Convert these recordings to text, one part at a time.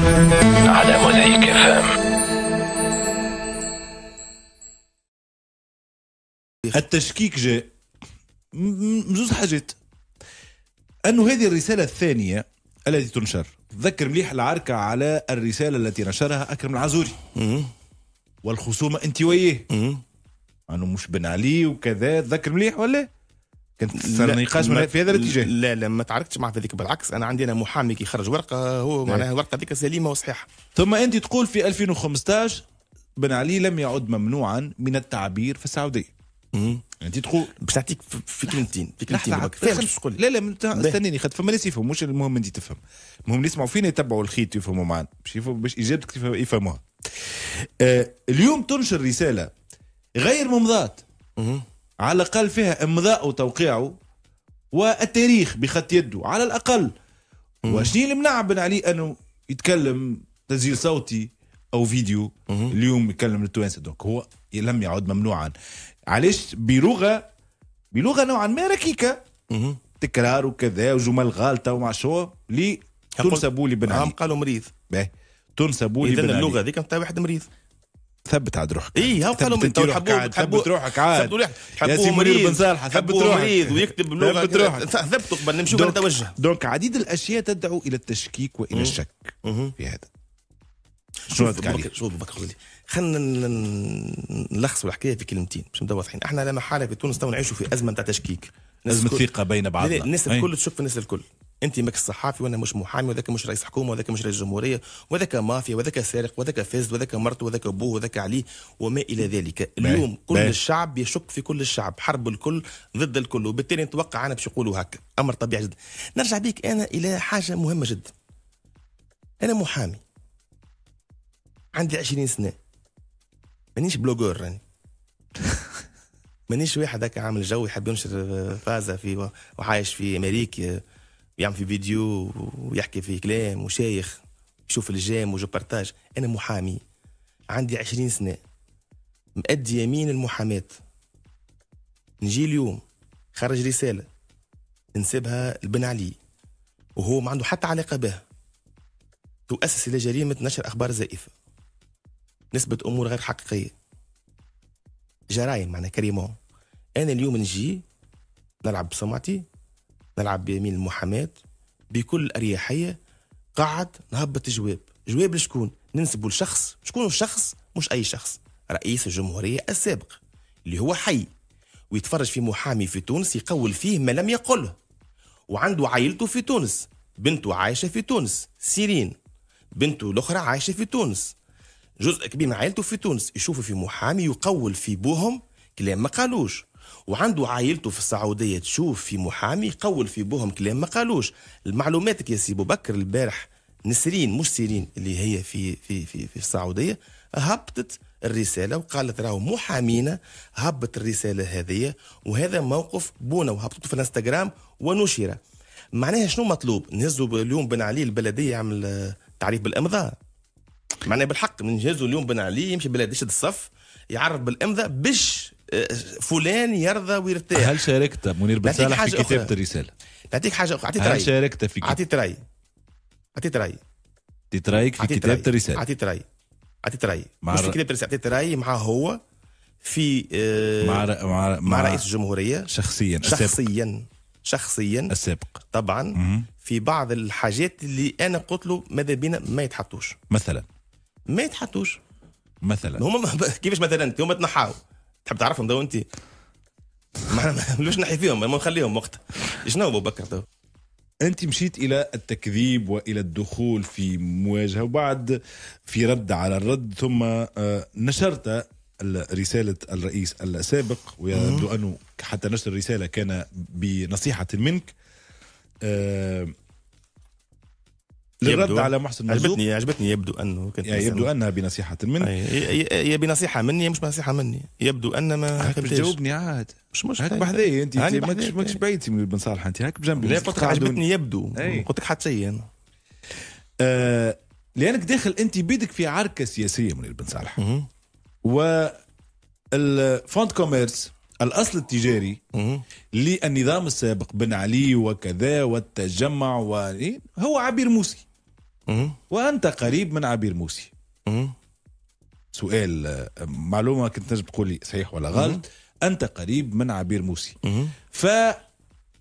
على مزيكا فام التشكيك جاء من حاجات انه هذه الرساله الثانيه التي تنشر ذكر مليح العركه على الرساله التي نشرها اكرم العزوري والخصومه انت وياه انه مش بن علي وكذا ذكر مليح ولا صار نقاش في هذا الاتجاه لا لا ما تعاركتش معه في هذيك بالعكس انا عندي انا محامي كي خرج ورقه هو إيه. معناها الورقه هذيك سليمه وصحيحه ثم انت تقول في 2015 بن علي لم يعد ممنوعا من التعبير في السعوديه انت تقول باش نعطيك في كلمتين في كلمتين لا لا استنيني خاطر فما ناس يفهموا مش المهم انت تفهم المهم اللي يسمعوا فينا يتبعوا الخيط يفهموا معنا باش باش اجابتك يفهموها آه اليوم تنشر رساله غير ممضات على الاقل فيها امضاء وتوقيعه والتاريخ بخط يده على الاقل وشنو اللي منع بن علي انه يتكلم تسجيل صوتي او فيديو مم. اليوم يكلم التوانسه دونك هو لم يعد ممنوعا علاش بلغه بلغه نوعا ما ركيكه تكرار وكذا وجمل غالطه ومع شو لي تنسبوا لبن علي قالوا مريض باهي تنسبوا لبن علي اذا اللغه هذيك نتاع واحد مريض ثبت عاد روحك اي هاو قالوا انت تحبوه تثبت روحك عاد تحبوه مريض بن صالح ثبت مريض ويكتب بلغه ثبتوا قبل نمشي نمشيو نتوجه دونك عديد الاشياء تدعو الى التشكيك والى الشك في هذا شو شنو شوف بك خلدي خلينا نلخصوا الحكايه في كلمتين باش نبدا واضحين احنا لا محاله في تونس تو نعيشوا في ازمه نتاع تشكيك ازمه ثقه بين بعضنا الناس الكل تشك في الناس الكل انت ماكش صحافي وانا مش محامي وذاك مش رئيس حكومه وذاك مش رئيس جمهوريه وذاك مافيا وذاك سارق وذاك فاسد وذاك مرته وذاك ابوه وذاك عليه وما الى ذلك اليوم كل الشعب يشك في كل الشعب حرب الكل ضد الكل وبالتالي نتوقع انا باش يقولوا هكا امر طبيعي جدا نرجع بيك انا الى حاجه مهمه جدا انا محامي عندي 20 سنه مانيش بلوجر راني مانيش واحد هكا عامل جو يحب ينشر آه، فازه في وعايش في امريكا يعمل في فيديو ويحكي في كلام وشايخ يشوف الجام وجو بارتاج انا محامي عندي عشرين سنه مأدي يمين المحاماه نجي اليوم خرج رساله نسيبها لبن علي وهو ما عنده حتى علاقه بها تؤسس الى جريمه نشر اخبار زائفه نسبه امور غير حقيقيه جرايم معنا كريمون انا اليوم نجي نلعب بسمعتي نلعب بيمين المحاماة بكل أريحية قعد نهبط جواب جواب لشكون ننسبه لشخص شكون الشخص مش أي شخص رئيس الجمهورية السابق اللي هو حي ويتفرج في محامي في تونس يقول فيه ما لم يقله وعنده عائلته في تونس بنته عايشة في تونس سيرين بنته الأخرى عايشة في تونس جزء كبير من عائلته في تونس يشوفوا في محامي يقول في بوهم كلام ما قالوش وعنده عائلته في السعوديه تشوف في محامي يقول في بوهم كلام ما قالوش المعلوماتك يا سي بكر البارح نسرين مش سيرين اللي هي في في في, في السعوديه هبطت الرساله وقالت راهو محامينا هبط الرساله هذه وهذا موقف بونا وهبطته في الانستغرام ونشر معناها شنو مطلوب نهزوا اليوم بن علي البلديه يعمل تعريف بالامضاء معناها بالحق من جهزه اليوم بن علي يمشي بلاد يشد الصف يعرف بالامضه باش آه، فلان يرضى ويرتاح هل شاركت منير بن صالح في كتابه الرساله؟ نعطيك حاجه اخرى اعطيت رايي هل شاركت في كتابه اعطيت رايي اعطيت رايي اعطيت رايك في كتابه الرساله اعطيت رايي اعطيت رايي مش في كتابه الرساله اعطيت رايي معاه هو في آه، مع, مع, مع رئيس الجمهوريه شخصيا شخصيا شخصيا السابق طبعا م- في بعض الحاجات اللي انا قلت له ماذا بينا ما يتحطوش مثلا ما يتحطوش مثلا هما كيفاش مثلا انت هما تنحاو تحب تعرفهم دو انت ما نعملوش نحي فيهم ما نخليهم وقت شنو ابو بكر دو انت مشيت الى التكذيب والى الدخول في مواجهه وبعد في رد على الرد ثم آه، نشرت رساله الرئيس السابق ويبدو انه حتى نشر الرساله كان بنصيحه منك آه، للرد على محسن مرزوق عجبتني عجبتني يبدو انه كنت يعني يبدو انها بنصيحه منك هي بنصيحه مني مش بنصيحه مني يبدو ان ما هكا تجاوبني عاد مش مش هاك بحذايا انت ماكش ماكش بعيد من صالح انت هاك بجنبي لا قلت لك عجبتني يبدو قلت لك حتى شيء انا آه، لانك داخل انت بيدك في عركه سياسيه من بن صالح و الفوند كوميرس الاصل التجاري للنظام السابق بن علي وكذا والتجمع و... إيه، هو عبير موسي وانت قريب من عبير موسي سؤال آه، معلومه كنت تنجم تقول لي صحيح ولا غلط انت قريب من عبير موسي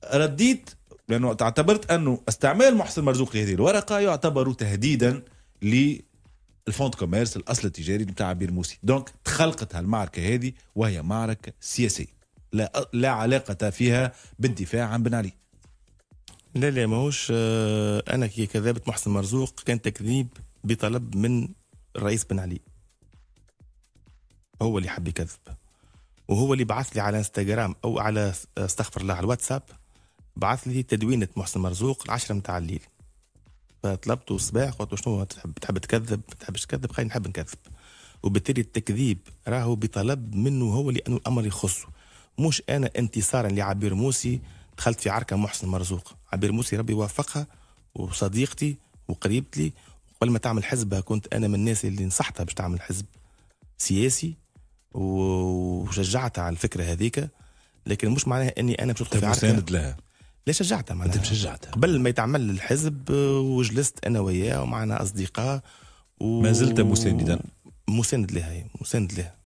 فرديت لانه اعتبرت انه استعمال محسن مرزوق لهذه الورقه يعتبر تهديدا للفوند كوميرس الاصل التجاري بتاع عبير موسي دونك تخلقت هالمعركه هذه وهي معركه سياسيه لا لا علاقه فيها بالدفاع عن بن علي لا لا ماهوش آه، انا كي كذبت محسن مرزوق كان تكذيب بطلب من الرئيس بن علي هو اللي حب يكذب وهو اللي بعث لي على انستغرام او على استغفر الله على الواتساب بعث لي تدوينه محسن مرزوق العشرة متاع الليل فطلبته الصباح قلت له شنو تحب تحب تكذب ما تحبش تكذب خلينا نحب نكذب وبالتالي التكذيب راهو بطلب منه هو لانه الامر يخصه مش انا انتصارا لعبير موسي دخلت في عركه محسن مرزوق عبير موسي ربي وافقها وصديقتي وقريبتي قبل ما تعمل حزبها كنت انا من الناس اللي نصحتها باش تعمل حزب سياسي وشجعتها على الفكره هذيك لكن مش معناها اني انا مش طيب، في عركه مساند لها لا شجعتها معناها انت شجعتها قبل ما يتعمل الحزب وجلست انا وياه ومعنا اصدقاء و... ما زلت مساندا مساند لها مساند لها